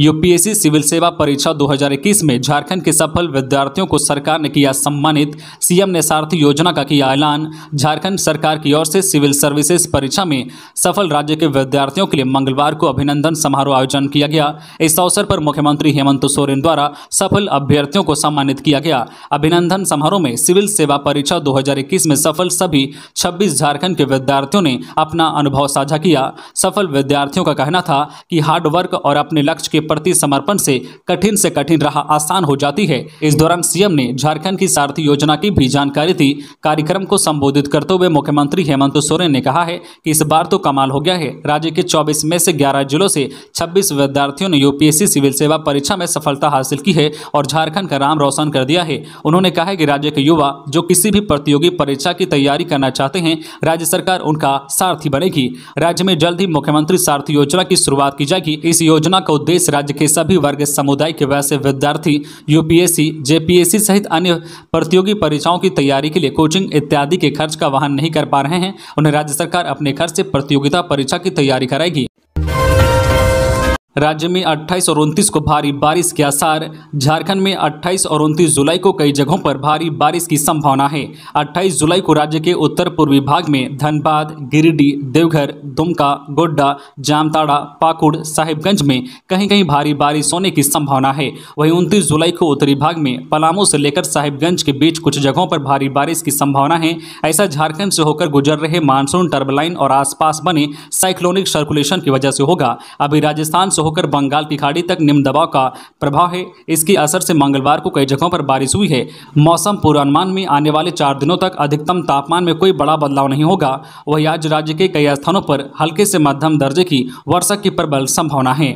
UPSC civil सेवा परीक्षा 2021 में झारखंड के सफल विद्यार्थियों को सरकार ने किया सम्मानित सीएम ने सारथी योजना का किया ऐलान झारखंड सरकार की ओर से सिविल सर्विसेज परीक्षा में सफल राज्य के विद्यार्थियों के लिए मंगलवार को अभिनंदन समारोह आयोजन किया गया इस अवसर पर मुख्यमंत्री हेमंत सोरेन द्वारा सफल अभ्यर्थियों को सम्मानित किया गया अभिनंदन समारोह में सिविल सेवा परीक्षा दो में सफल सभी छब्बीस झारखंड के विद्यार्थियों ने अपना अनुभव साझा किया सफल विद्यार्थियों का कहना था कि हार्डवर्क और अपने लक्ष्य के प्रति समर्पण से कठिन से कठिन राह आसान हो जाती है इस दौरान सीएम ने झारखंड की सारथी योजना की भी जानकारी दी कार्यक्रम को संबोधित करते हुए मुख्यमंत्री हेमंत सोरेन ने कहा है कि इस बार तो कमाल हो गया है राज्य के चौबीस में से ग्यारह जिलों से छब्बीस विद्यार्थियों ने यूपीएससी सिविल सेवा परीक्षा में सफलता हासिल की है और झारखण्ड का नाम रोशन कर दिया है उन्होंने कहा है कि राज्य के युवा जो किसी भी प्रतियोगी परीक्षा की तैयारी करना चाहते हैं राज्य सरकार उनका सारथी बनेगी राज्य में जल्द ही मुख्यमंत्री सारथी योजना की शुरुआत की जाएगी इस योजना का उद्देश्य राज्य के सभी वर्ग समुदाय के वैसे विद्यार्थी यूपीएससी जेपीएससी सहित अन्य प्रतियोगी परीक्षाओं की तैयारी के लिए कोचिंग इत्यादि के खर्च का वाहन नहीं कर पा रहे हैं उन्हें राज्य सरकार अपने खर्च से प्रतियोगिता परीक्षा की तैयारी कराएगी राज्य में अट्ठाईस और उनतीस को भारी बारिश के आसार झारखंड में 28 और 29 जुलाई को कई जगहों पर भारी बारिश की संभावना है 28 जुलाई को राज्य के उत्तर पूर्वी भाग में धनबाद गिरिडीह देवघर दुमका गोड्डा जामताड़ा पाकुड़ साहिबगंज में कहीं कहीं भारी बारिश होने की संभावना है वहीं उनतीस जुलाई को उत्तरी भाग में पलामू से लेकर साहिबगंज के बीच कुछ जगहों पर भारी बारिश की संभावना है ऐसा झारखंड से होकर गुजर रहे मानसून टर्बलाइन और आसपास बने साइक्लोनिक सर्कुलेशन की वजह से होगा अभी राजस्थान से होकर बंगाल की खाड़ी तक निम्न दबाव का प्रभाव है इसके असर से मंगलवार को कई जगहों पर बारिश हुई है मौसम पूर्वानुमान में आने वाले चार दिनों तक अधिकतम तापमान में कोई बड़ा बदलाव नहीं होगा वहीं आज राज्य के कई स्थानों पर हल्के से मध्यम दर्जे की वर्षा की प्रबल संभावना है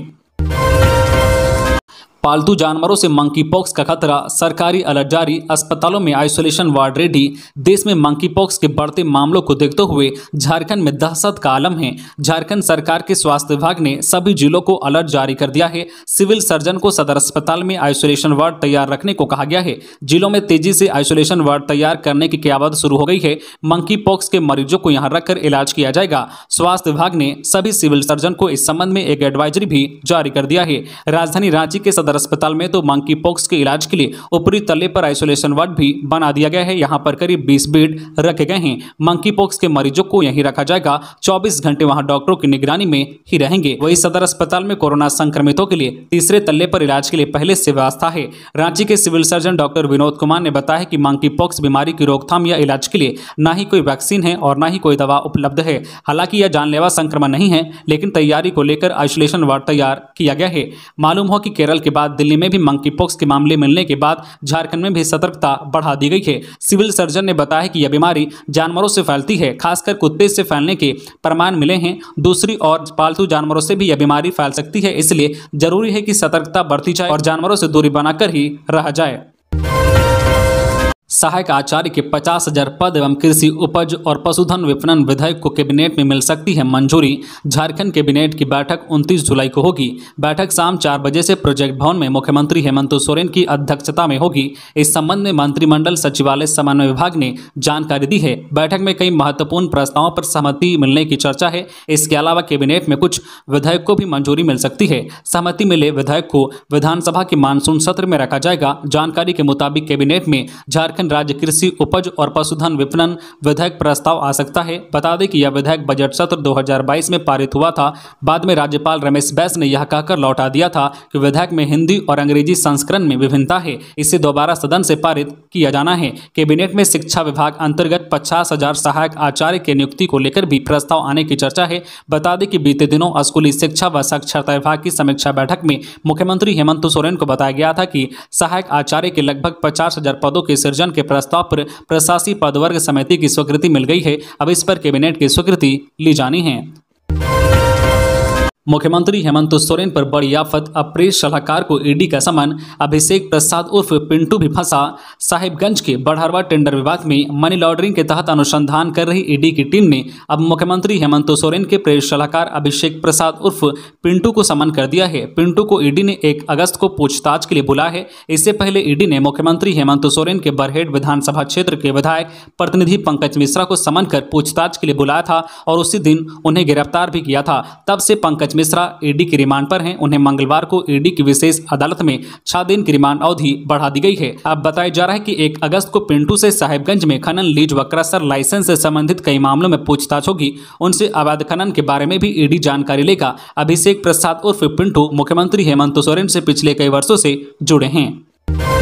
पालतू जानवरों से मंकी पॉक्स का खतरा सरकारी अलर्ट जारी अस्पतालों में आइसोलेशन वार्ड रेडी देश में मंकी पॉक्स के बढ़ते मामलों को देखते हुए झारखंड में दहशत का आलम है झारखंड सरकार के स्वास्थ्य विभाग ने सभी जिलों को अलर्ट जारी कर दिया है सिविल सर्जन को सदर अस्पताल में आइसोलेशन वार्ड तैयार रखने को कहा गया है जिलों में तेजी से आइसोलेशन वार्ड तैयार करने की क्यावत शुरू हो गई है मंकी पॉक्स के मरीजों को यहाँ रखकर इलाज किया जाएगा स्वास्थ्य विभाग ने सभी सिविल सर्जन को इस संबंध में एक एडवाइजरी भी जारी कर दिया है राजधानी रांची के सदर सदर अस्पताल में तो मंकी पॉक्स के इलाज के लिए ऊपरी तले पर आइसोलेशन वार्ड भी बना दिया गया है यहाँ पर करीब बीस बेड रखे गए हैं मंकी पॉक्स के मरीजों को यही रखा जाएगा चौबीस घंटे वहाँ डॉक्टरों की निगरानी में ही रहेंगे वही सदर अस्पताल में कोरोना संक्रमितों के लिए तीसरे तल्ले पर इलाज के लिए पहले से व्यवस्था है रांची के civil surgeon doctor Vinod Kumar ने बताया कि मंकी पॉक्स बीमारी की रोकथाम या इलाज के लिए न ही कोई वैक्सीन है और न ही कोई दवा उपलब्ध है हालांकि यह जानलेवा संक्रमण नहीं है लेकिन तैयारी को लेकर आइसोलेशन वार्ड तैयार किया गया है मालूम हो कि केरल के बाद दिल्ली में भी मंकी पॉक्स के मामले मिलने के बाद झारखंड में भी सतर्कता बढ़ा दी गई है सिविल सर्जन ने बताया कि यह बीमारी जानवरों से फैलती है खासकर कुत्ते से फैलने के प्रमाण मिले हैं दूसरी और पालतू जानवरों से भी यह बीमारी फैल सकती है इसलिए जरूरी है कि सतर्कता बरती जाए और जानवरों से दूरी बनाकर ही रहा जाए सहायक आचार्य के पचास हजार पद एवं कृषि उपज और पशुधन विपणन विधेयक को कैबिनेट में मिल सकती है मंजूरी झारखंड कैबिनेट की बैठक 29 जुलाई को होगी बैठक शाम चार बजे से प्रोजेक्ट भवन में मुख्यमंत्री हेमंत सोरेन की अध्यक्षता में होगी इस संबंध में मंत्रिमंडल सचिवालय समन्वय विभाग ने जानकारी दी है बैठक में कई महत्वपूर्ण प्रस्तावों पर सहमति मिलने की चर्चा है इसके अलावा कैबिनेट में कुछ विधेयक को भी मंजूरी मिल सकती है सहमति मिले विधेयक को विधानसभा के मानसून सत्र में रखा जाएगा जानकारी के मुताबिक कैबिनेट में झारखंड झारखंड राज्य कृषि उपज और पशुधन विपणन विधेयक प्रस्ताव आ सकता है बता दें कि यह विधेयक बजट सत्र 2022 में पारित हुआ था बाद में राज्यपाल रमेश बैस ने यह कहकर लौटा दिया था कि विधेयक में हिंदी और अंग्रेजी संस्करण में विभिन्नता है इसे दोबारा सदन से पारित किया जाना है कैबिनेट में शिक्षा विभाग अंतर्गत पचास हजार सहायक आचार्य के नियुक्ति को लेकर भी प्रस्ताव आने की चर्चा है बता दें कि बीते दिनों स्कूली शिक्षा व साक्षरता विभाग की समीक्षा बैठक में मुख्यमंत्री हेमंत सोरेन को बताया गया था कि सहायक आचार्य के लगभग पचास हजार पदों के सृजन संचालन के प्रस्ताव पर प्रशासी पदवर्ग समिति की स्वीकृति मिल गई है अब इस पर कैबिनेट की स्वीकृति ली जानी है मुख्यमंत्री हेमंत सोरेन पर बड़ी आफत अब प्रेस सलाहकार को ईडी का समन अभिषेक प्रसाद उर्फ पिंटू भी फंसा साहिबगंज के बढ़ारवा टेंडर विभाग में मनी लॉन्ड्रिंग के तहत अनुसंधान कर रही ईडी की टीम ने अब मुख्यमंत्री हेमंत सोरेन के प्रेस सलाहकार अभिषेक प्रसाद उर्फ पिंटू को समन कर दिया है पिंटू को ईडी ने एक अगस्त को पूछताछ के लिए बुला है इससे पहले ईडी ने मुख्यमंत्री हेमंत सोरेन के बरहेड विधानसभा क्षेत्र के विधायक प्रतिनिधि पंकज मिश्रा को समन कर पूछताछ के लिए बुलाया था और उसी दिन उन्हें गिरफ्तार भी किया था तब से पंकज मिश्रा ईडी की रिमांड पर हैं उन्हें मंगलवार को ईडी की विशेष अदालत में छह दिन की रिमांड अवधि बढ़ा दी गई है अब बताया जा रहा है कि एक अगस्त को पिंटू से साहिबगंज में खनन लीज व क्रसर लाइसेंस से संबंधित कई मामलों में पूछताछ होगी उनसे अवैध खनन के बारे में भी ईडी जानकारी लेगा अभिषेक प्रसाद उर्फ पिंटू मुख्यमंत्री हेमंत सोरेन से पिछले कई वर्षो से जुड़े हैं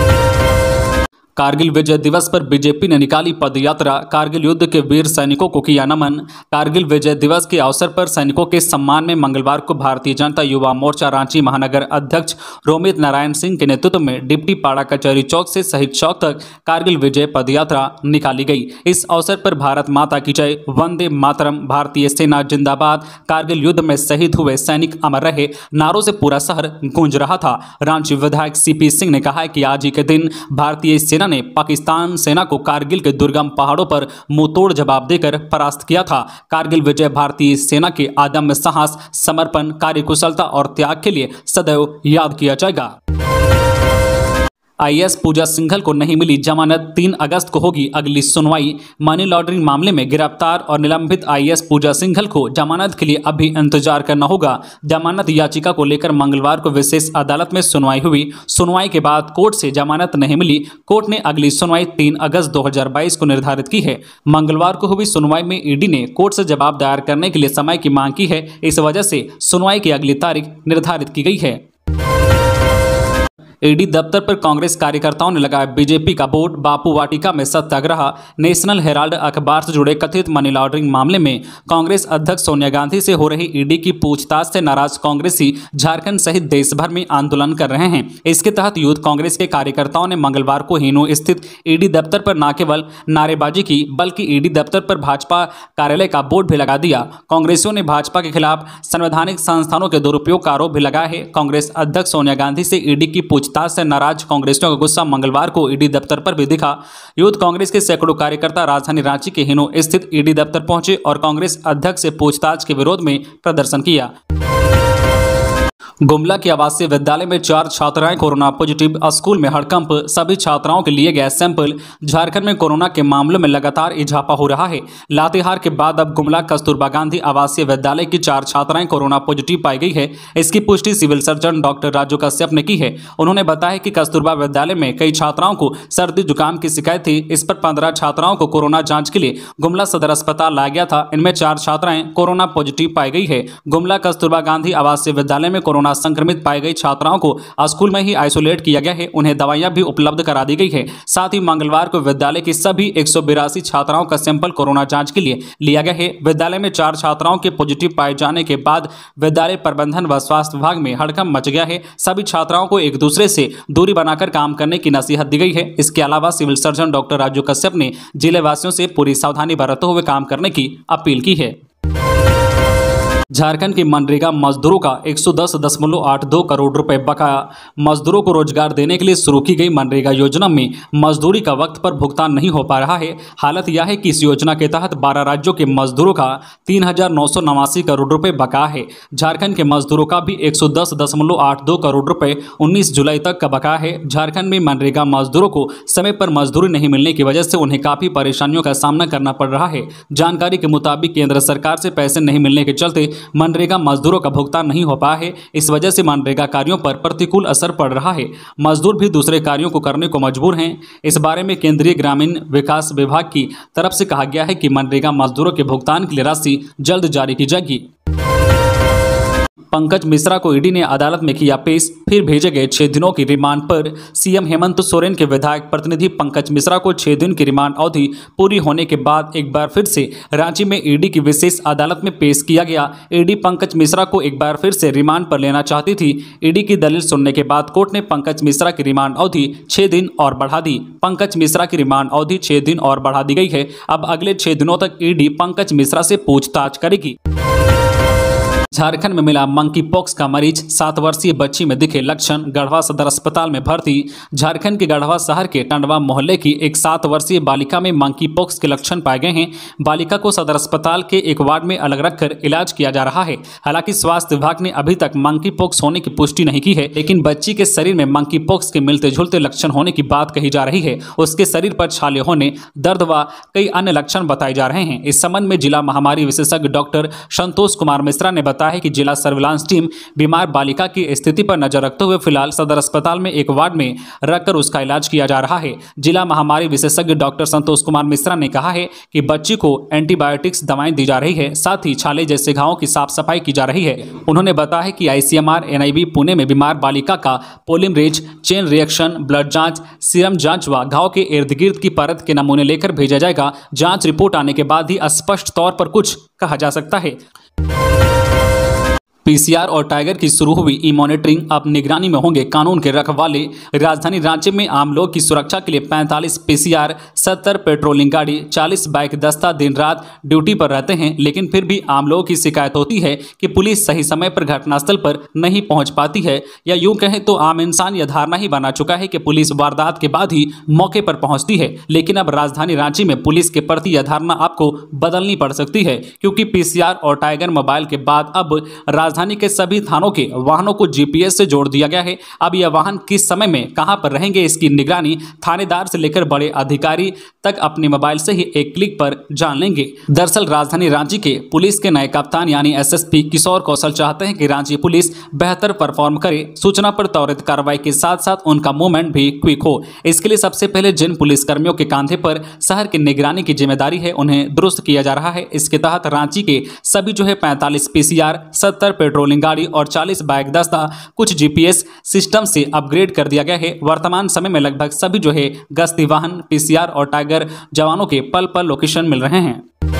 कारगिल विजय दिवस पर बीजेपी ने निकाली पदयात्रा कारगिल युद्ध के वीर सैनिकों को किया नमन कारगिल विजय दिवस के अवसर पर सैनिकों के सम्मान में मंगलवार को भारतीय जनता युवा मोर्चा रांची महानगर अध्यक्ष रोमित नारायण सिंह के नेतृत्व में डिप्टी पाड़ा कचहरी चौक से शहीद चौक तक कारगिल विजय पदयात्रा निकाली गई इस अवसर पर भारत माता की जय वंदे मातरम भारतीय सेना जिंदाबाद कारगिल युद्ध में शहीद हुए सैनिक अमर रहे नारों से पूरा शहर गूंज रहा था रांची विधायक सी सिंह ने कहा कि आज ही के दिन भारतीय सेना सेना ने पाकिस्तान सेना को कारगिल के दुर्गम पहाड़ों पर मुंहतोड़ जवाब देकर परास्त किया था कारगिल विजय भारतीय सेना के आदम्य साहस समर्पण कार्यकुशलता और त्याग के लिए सदैव याद किया जाएगा आईएएस पूजा सिंघल को नहीं मिली जमानत तीन अगस्त को होगी अगली सुनवाई मनी लॉन्ड्रिंग मामले में गिरफ्तार और निलंबित आईएएस पूजा सिंघल को जमानत के लिए अभी इंतजार करना होगा जमानत याचिका को लेकर मंगलवार को विशेष अदालत में सुनवाई हुई सुनवाई के बाद कोर्ट से जमानत नहीं मिली कोर्ट ने अगली सुनवाई तीन अगस्त दो को निर्धारित की है मंगलवार को हुई सुनवाई में ईडी ने कोर्ट से जवाब दायर करने के लिए समय की मांग की है इस वजह से सुनवाई की अगली तारीख निर्धारित की गई है ईडी दफ्तर पर कांग्रेस कार्यकर्ताओं ने लगाया बीजेपी का वोट बापू वाटिका में सत्याग्रह नेशनल हेराल्ड अखबार से जुड़े कथित मनी लॉन्ड्रिंग मामले में कांग्रेस अध्यक्ष सोनिया गांधी से हो रही ईडी की पूछताछ से नाराज कांग्रेसी झारखंड सहित देश भर में आंदोलन कर रहे हैं इसके तहत यूथ कांग्रेस के कार्यकर्ताओं ने मंगलवार को हिनो स्थित ईडी दफ्तर पर न केवल नारेबाजी की बल्कि ईडी दफ्तर पर भाजपा कार्यालय का बोर्ड भी लगा दिया कांग्रेसियों ने भाजपा के खिलाफ संवैधानिक संस्थानों के दुरुपयोग का आरोप भी लगाया है कांग्रेस अध्यक्ष सोनिया गांधी से ईडी की पूछ पूछताछ से नाराज कांग्रेसियों का गुस्सा मंगलवार को ईडी दफ्तर पर भी दिखा यूथ कांग्रेस के सैकड़ों कार्यकर्ता राजधानी रांची के हिनो स्थित ईडी दफ्तर पहुंचे और कांग्रेस अध्यक्ष से पूछताछ के विरोध में प्रदर्शन किया गुमला के आवासीय विद्यालय में चार छात्राएं कोरोना पॉजिटिव स्कूल में हड़कंप सभी छात्राओं के लिए गए सैंपल झारखंड में कोरोना के मामलों में लगातार इजाफा हो रहा है लातेहार के बाद अब गुमला कस्तूरबा गांधी आवासीय विद्यालय की चार छात्राएं कोरोना पॉजिटिव पाई गई है इसकी पुष्टि civil surgeon doctor Raju Kashyap ने की है उन्होंने बताया कि कस्तूरबा विद्यालय में कई छात्राओं को सर्दी जुकाम की शिकायत थी इस पर पंद्रह छात्राओं को कोरोना जाँच के लिए गुमला सदर अस्पताल लाया गया था इनमें चार छात्राएं कोरोना पॉजिटिव पाई गई है गुमला कस्तूरबा गांधी आवासीय विद्यालय में कोरोना कोरोना संक्रमित पाई गई छात्राओं को स्कूल में ही आइसोलेट किया गया है उन्हें दवाइयां भी उपलब्ध करा दी गई है साथ ही मंगलवार को विद्यालय की सभी एक छात्राओं का सैंपल कोरोना जांच के लिए लिया गया है विद्यालय में चार छात्राओं के पॉजिटिव पाए जाने के बाद विद्यालय प्रबंधन व स्वास्थ्य विभाग में हड़कम मच गया है सभी छात्राओं को एक दूसरे से दूरी बनाकर काम करने की नसीहत दी गई है इसके अलावा civil surgeon doctor Raju Kashyap ने जिले वासियों से पूरी सावधानी बरतते हुए काम करने की अपील की है झारखंड के मनरेगा मजदूरों का एक करोड़ रुपए बकाया मजदूरों को रोजगार देने के लिए शुरू की गई मनरेगा योजना में मजदूरी का वक्त पर भुगतान नहीं हो पा रहा है हालत यह है कि इस योजना के तहत 12 राज्यों के मजदूरों का तीन करोड़ रुपए बकाया है झारखंड के मजदूरों का भी एक करोड़ रुपए उन्नीस जुलाई तक का बकाया है झारखंड में मनरेगा मजदूरों को समय पर मजदूरी नहीं मिलने की वजह से उन्हें काफी परेशानियों का सामना करना पड़ रहा है जानकारी के मुताबिक केंद्र सरकार से पैसे नहीं मिलने के चलते मनरेगा मजदूरों का भुगतान नहीं हो पाया है इस वजह से मनरेगा कार्यों पर प्रतिकूल असर पड़ रहा है मजदूर भी दूसरे कार्यों को करने को मजबूर हैं इस बारे में केंद्रीय ग्रामीण विकास विभाग की तरफ से कहा गया है कि मनरेगा मजदूरों के भुगतान के लिए राशि जल्द जारी की जाएगी पंकज मिश्रा को ईडी ने अदालत में किया पेश फिर भेजे गए छह दिनों की रिमांड पर सीएम हेमंत सोरेन के विधायक प्रतिनिधि पंकज मिश्रा को छह दिन की रिमांड अवधि पूरी होने के बाद एक बार फिर से रांची में ईडी की विशेष अदालत में पेश किया गया ईडी पंकज मिश्रा को एक बार फिर से रिमांड पर लेना चाहती थी ईडी की दलील सुनने के बाद कोर्ट ने पंकज मिश्रा की रिमांड अवधि छह दिन और बढ़ा दी पंकज मिश्रा की रिमांड अवधि छह दिन और बढ़ा दी गई है अब अगले छह दिनों तक ईडी पंकज मिश्रा से पूछताछ करेगी झारखंड में मिला मंकी पॉक्स का मरीज सात वर्षीय बच्ची में दिखे लक्षण गढ़वा सदर अस्पताल में भर्ती झारखंड के गढ़वा शहर के टंडवा मोहल्ले की एक सात वर्षीय बालिका में मंकी पॉक्स के लक्षण पाए गए हैं बालिका को सदर अस्पताल के एक वार्ड में अलग रखकर इलाज किया जा रहा है हालांकि स्वास्थ्य विभाग ने अभी तक मंकी पॉक्स होने की पुष्टि नहीं की है लेकिन बच्ची के शरीर में मंकी पॉक्स के मिलते जुलते लक्षण होने की बात कही जा रही है उसके शरीर पर छाले होने दर्द व कई अन्य लक्षण बताए जा रहे हैं इस संबंध में जिला महामारी विशेषज्ञ डॉक्टर संतोष कुमार मिश्रा ने बताया है कि जिला सर्विलांस टीम बीमार बालिका की स्थिति पर नजर रखते हुए फिलहाल सदर अस्पताल में एक वार्ड में रखकर उसका इलाज किया जा रहा है जिला महामारी विशेषज्ञ डॉक्टर संतोष कुमार मिश्रा ने कहा है कि बच्ची को एंटीबायोटिक्स दवाएं दी जा रही है साथ ही छाले जैसे घावों की साफ सफाई की जा रही है उन्होंने बताया है कि आईसीएमआर एनआईबी पुणे में बीमार बालिका का पोलिमरेज चेन रिएक्शन ब्लड जाँच सीरम जाँच व घाव के इर्द गिर्द की परत के नमूने लेकर भेजा जाएगा जाँच रिपोर्ट आने के बाद ही स्पष्ट तौर पर कुछ कहा जा सकता है पीसीआर और टाइगर की शुरू हुई ई मॉनिटरिंग अब निगरानी में होंगे कानून के रखवाले राजधानी रांची में आम लोग की सुरक्षा के लिए 45 पीसीआर 70 पेट्रोलिंग गाड़ी 40 बाइक दस्ता दिन रात ड्यूटी पर रहते हैं लेकिन फिर भी आम लोगों की शिकायत होती है कि पुलिस सही समय पर घटनास्थल पर नहीं पहुँच पाती है या यूं कहें तो आम इंसान यह धारणा ही बना चुका है कि पुलिस वारदात के बाद ही मौके पर पहुँचती है लेकिन अब राजधानी रांची में पुलिस के प्रति यह धारणा आपको बदलनी पड़ सकती है क्योंकि पी और टाइगर मोबाइल के बाद अब राज राजधानी के सभी थानों के वाहनों को जीपीएस से जोड़ दिया गया है अब यह वाहन किस समय में कहां पर रहेंगे इसकी निगरानी थानेदार से लेकर बड़े अधिकारी तक अपने मोबाइल से ही एक क्लिक पर जान लेंगे दरअसल राजधानी रांची के पुलिस के नए कप्तान यानी एस किशोर कौशल चाहते हैं की रांची पुलिस बेहतर परफॉर्म करे सूचना पर त्वरित कार्रवाई के साथ साथ उनका मूवमेंट भी क्विक हो इसके लिए सबसे पहले जिन पुलिस कर्मियों के कांधे पर शहर की निगरानी की जिम्मेदारी है उन्हें दुरुस्त किया जा रहा है इसके तहत रांची के सभी जो है पैंतालीस पीसीआर सत्तर पेट्रोलिंग गाड़ी और 40 बाइक दस्ता कुछ जीपीएस सिस्टम से अपग्रेड कर दिया गया है वर्तमान समय में लगभग सभी जो है गश्ती वाहन पीसीआर और टाइगर जवानों के पल पल लोकेशन मिल रहे हैं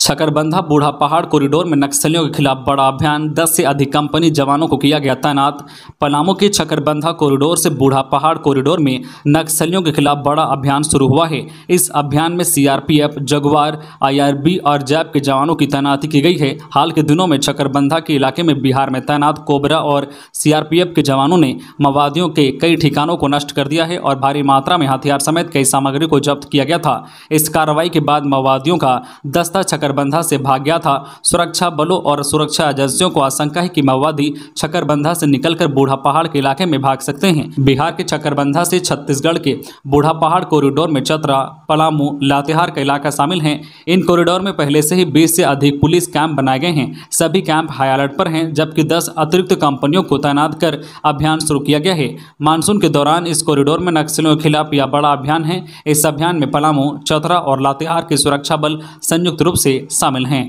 छकरबंधा बूढ़ा पहाड़ कॉरिडोर में नक्सलियों के खिलाफ बड़ा अभियान 10 से अधिक कंपनी जवानों को किया गया तैनात पलामू के छकरबंधा कॉरिडोर से बूढ़ा पहाड़ कॉरिडोर में नक्सलियों के खिलाफ बड़ा अभियान शुरू हुआ है इस अभियान में सीआरपीएफ जगवार आईआरबी और जैप के जवानों की तैनाती की गई है हाल के दिनों में छकरबंधा के इलाके में बिहार में तैनात कोबरा और सीआरपीएफ के जवानों ने माओवादियों के कई ठिकानों को नष्ट कर दिया है और भारी मात्रा में हथियार समेत कई सामग्री को जब्त किया गया था इस कार्रवाई के बाद माओवादियों का दस्ता छकर छकरबंधा से भाग गया था सुरक्षा बलों और सुरक्षा एजेंसियों को आशंका है कि माओवादी छकरबंधा से निकलकर बूढ़ा पहाड़ के इलाके में भाग सकते हैं बिहार के छकरबंधा से छत्तीसगढ़ के बूढ़ा पहाड़ कॉरिडोर में चतरा पलामू लातेहार का इलाका शामिल है इन कॉरिडोर में पहले से ही बीस से अधिक पुलिस कैंप बनाए गए हैं सभी कैंप हाई अलर्ट पर हैं जबकि दस अतिरिक्त कंपनियों को तैनात कर अभियान शुरू किया गया है मानसून के दौरान इस कॉरिडोर में नक्सलियों के खिलाफ यह बड़ा अभियान है इस अभियान में पलामू चतरा और लातेहार के सुरक्षा बल संयुक्त रूप से शामिल हैं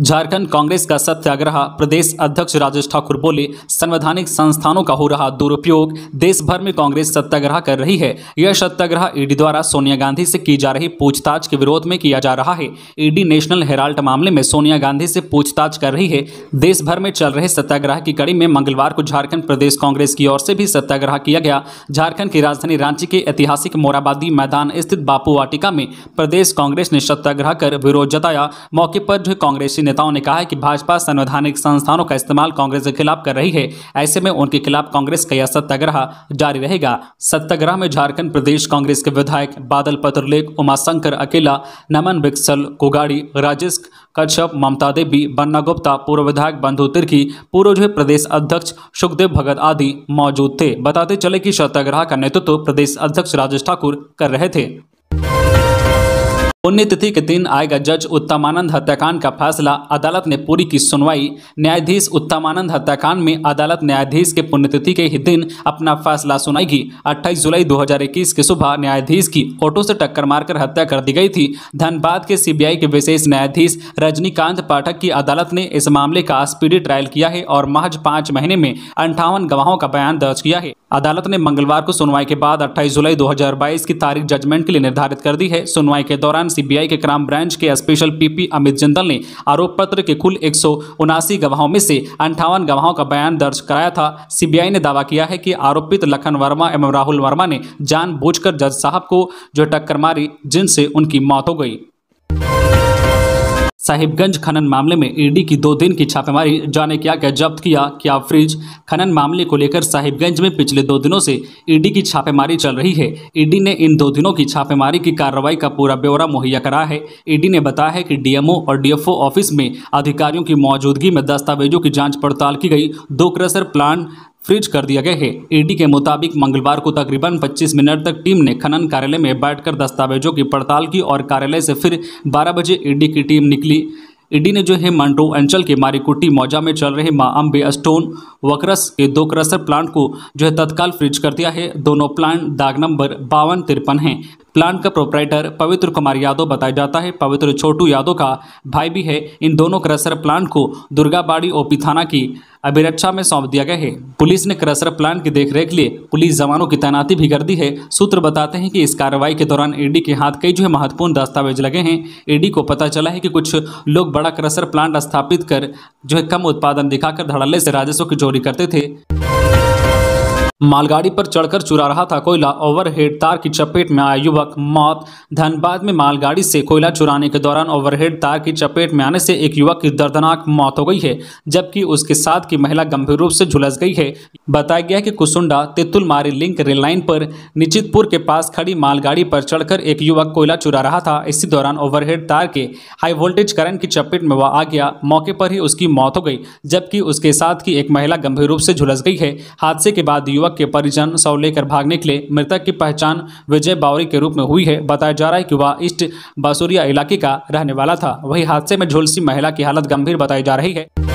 झारखंड कांग्रेस का सत्याग्रह प्रदेश अध्यक्ष राजेश ठाकुर बोले संवैधानिक संस्थानों का हो रहा दुरुपयोग देश भर में कांग्रेस सत्याग्रह कर रही है यह सत्याग्रह ईडी द्वारा सोनिया गांधी से की जा रही पूछताछ के विरोध में किया जा रहा है ईडी नेशनल हेराल्ट मामले में सोनिया गांधी से पूछताछ कर रही है देश भर में चल रहे सत्याग्रह की कड़ी में मंगलवार को झारखंड प्रदेश कांग्रेस की ओर से भी सत्याग्रह किया गया झारखंड की राजधानी रांची के ऐतिहासिक मोराबादी मैदान स्थित बापू वाटिका में प्रदेश कांग्रेस ने सत्याग्रह कर विरोध जताया मौके पर जो कांग्रेस विपक्षी नेताओं ने कहा है कि भाजपा संवैधानिक संस्थानों का इस्तेमाल कांग्रेस के खिलाफ कर रही है ऐसे में उनके खिलाफ कांग्रेस का यह सत्याग्रह जारी रहेगा सत्याग्रह में झारखंड प्रदेश कांग्रेस के विधायक बादल पत्रलेख उमाशंकर अकेला नमन बिक्सल कोगाड़ी राजेश कच्छप ममता देवी बन्ना गुप्ता पूर्व विधायक बंधु तिर्की पूर्व प्रदेश अध्यक्ष सुखदेव भगत आदि मौजूद थे बताते चले कि सत्याग्रह का नेतृत्व प्रदेश अध्यक्ष राजेश ठाकुर कर रहे थे पुण्यतिथि के दिन आएगा जज उत्तमानंद हत्याकांड का फैसला अदालत ने पूरी की सुनवाई न्यायाधीश उत्तमानंद हत्याकांड में अदालत न्यायाधीश के पुण्यतिथि के ही दिन अपना फैसला सुनाएगी 28 जुलाई 2021 की सुबह न्यायाधीश की ऑटो से टक्कर मारकर हत्या कर दी गई थी धनबाद के सीबीआई के विशेष न्यायाधीश रजनीकांत पाठक की अदालत ने इस मामले का स्पीडी ट्रायल किया है और महज पाँच महीने में अंठावन गवाहों का बयान दर्ज किया है अदालत ने मंगलवार को सुनवाई के बाद 28 जुलाई 2022 की तारीख जजमेंट के लिए निर्धारित कर दी है सुनवाई के दौरान सीबीआई के क्राइम ब्रांच के स्पेशल पीपी अमित जिंदल ने आरोप पत्र के कुल एक गवाहों में से अंठावन गवाहों का बयान दर्ज कराया था सीबीआई ने दावा किया है कि आरोपित लखन वर्मा एवं राहुल वर्मा ने जान जज साहब को जो टक्कर मारी जिनसे उनकी मौत हो गई साहिबगंज खनन मामले में ईडी की दो दिन की छापेमारी जाने क्या क्या जब्त किया क्या फ्रिज खनन मामले को लेकर साहिबगंज में पिछले दो दिनों से ईडी की छापेमारी चल रही है ईडी ने इन दो दिनों की छापेमारी की कार्रवाई का पूरा ब्यौरा मुहैया करा है ईडी ने बताया है कि डीएमओ और डीएफओ ऑफिस में अधिकारियों की मौजूदगी में दस्तावेजों की जाँच पड़ताल की गई दो क्रसर प्लान फ्रीज कर दिया गया है ईडी के मुताबिक मंगलवार को तकरीबन 25 मिनट तक टीम ने खनन कार्यालय में बैठकर दस्तावेजों की पड़ताल की और कार्यालय से फिर 12 बजे ईडी की टीम निकली ईडी ने जो है मंडो अंचल के मारिकुट्टी मौजा में चल रहे मां अम्बे स्टोन वक्रस के दो क्रसर प्लांट को जो है तत्काल फ्रीज कर दिया है दोनों प्लांट दाग नंबर बावन तिरपन हैं प्लांट का प्रोपराइटर पवित्र कुमार यादव बताया जाता है पवित्र छोटू यादव का भाई भी है इन दोनों क्रसर प्लांट को दुर्गाबाड़ी ओपी थाना की अभिरक्षा में सौंप दिया गया है पुलिस ने क्रसर प्लांट की देखरेख लिए पुलिस जवानों की तैनाती भी कर दी है सूत्र बताते हैं कि इस कार्रवाई के दौरान ईडी के हाथ कई जो है महत्वपूर्ण दस्तावेज लगे हैं ईडी को पता चला है कि कुछ लोग बड़ा क्रसर प्लांट स्थापित कर जो है कम उत्पादन दिखाकर धड़ल्ले से राजस्व की चोरी करते थे मालगाड़ी पर चढ़कर चुरा रहा था कोयला ओवरहेड तार की चपेट में आया युवक मौत धनबाद में मालगाड़ी से कोयला चुराने के दौरान ओवरहेड तार की चपेट में आने से एक युवक की दर्दनाक मौत हो गई है जबकि उसके साथ की महिला गंभीर रूप से झुलस गई है बताया गया कि Kusunda Tetulmari link rail line पर निचितपुर के पास खड़ी मालगाड़ी पर चढ़कर एक युवक कोयला चुरा रहा था इसी दौरान ओवरहेड तार के हाई वोल्टेज करंट की चपेट में वह आ गया मौके पर ही उसकी मौत हो गई जबकि उसके साथ की एक महिला गंभीर रूप से झुलस गई है हादसे के बाद युवक युवक के परिजन शव लेकर भाग निकले मृतक की पहचान विजय बावरी के रूप में हुई है बताया जा रहा है कि वह ईस्ट बासुरिया इलाके का रहने वाला था वही हादसे में झुलसी महिला की हालत गंभीर बताई जा रही है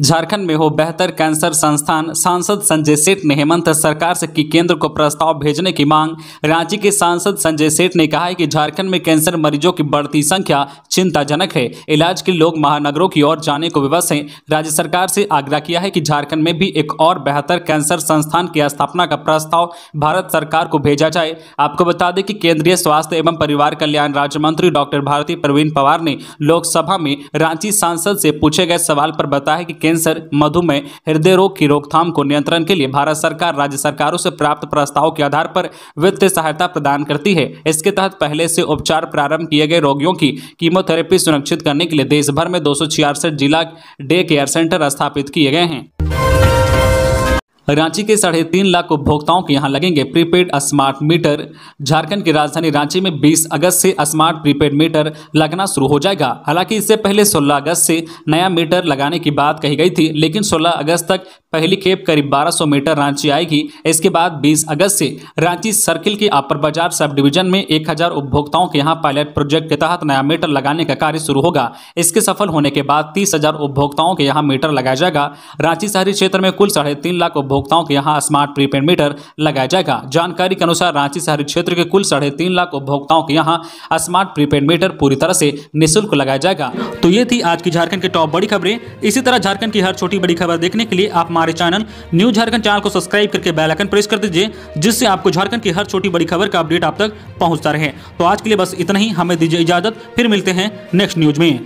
झारखंड में हो बेहतर कैंसर संस्थान सांसद संजय सेठ ने हेमंत सरकार से की केंद्र को प्रस्ताव भेजने की मांग रांची के सांसद संजय सेठ ने कहा है कि झारखंड में कैंसर मरीजों की बढ़ती संख्या चिंताजनक है इलाज के लोग महानगरों की ओर जाने को विवश हैं राज्य सरकार से आग्रह किया है कि झारखंड में भी एक और बेहतर कैंसर संस्थान की स्थापना का प्रस्ताव भारत सरकार को भेजा जाए आपको बता दें कि केंद्रीय स्वास्थ्य एवं परिवार कल्याण राज्य मंत्री डॉक्टर भारती प्रवीण पवार ने लोकसभा में रांची सांसद से पूछे गए सवाल पर बताया कि कैंसर मधुमेह हृदय रोग की रोकथाम को नियंत्रण के लिए भारत सरकार राज्य सरकारों से प्राप्त प्रस्ताव के आधार पर वित्तीय सहायता प्रदान करती है इसके तहत पहले से उपचार प्रारंभ किए गए रोगियों की कीमोथेरेपी सुनिश्चित करने के लिए देश भर में दो जिला डे केयर सेंटर स्थापित किए गए हैं रांची के साढ़े तीन लाख उपभोक्ताओं के यहां लगेंगे प्रीपेड स्मार्ट मीटर झारखंड की राजधानी रांची में 20 अगस्त से स्मार्ट प्रीपेड मीटर लगना शुरू हो जाएगा हालांकि इससे पहले 16 अगस्त से नया मीटर लगाने की बात कही गई थी लेकिन 16 अगस्त तक पहली खेप करीब 1200 मीटर रांची आएगी इसके बाद 20 अगस्त से रांची सर्किल के अपर बाजार सब डिवीजन में एक उपभोक्ताओं के यहाँ पायलट प्रोजेक्ट के तहत नया मीटर लगाने का कार्य शुरू होगा इसके सफल होने के बाद तीस उपभोक्ताओं के यहाँ मीटर लगाया जाएगा रांची शहरी क्षेत्र में कुल साढ़े लाख उपभोक्ताओं के यहाँ स्मार्ट प्रीपेड मीटर लगाया जाएगा जानकारी के अनुसार रांची शहरी क्षेत्र के कुल साढ़े तीन लाख उपभोक्ताओं के यहाँ स्मार्ट प्रीपेड मीटर पूरी तरह से निःशुल्क लगाया जाएगा तो ये थी आज की झारखंड की टॉप बड़ी खबरें इसी तरह झारखंड की हर छोटी बड़ी खबर देखने के लिए आप हमारे चैनल न्यूज झारखंड चैनल को सब्सक्राइब करके बेलाइकन प्रेस कर दीजिए जिससे आपको झारखंड की हर छोटी बड़ी खबर का अपडेट आप तक पहुँचता रहे तो आज के लिए बस इतना ही हमें दीजिए इजाजत फिर मिलते हैं नेक्स्ट न्यूज में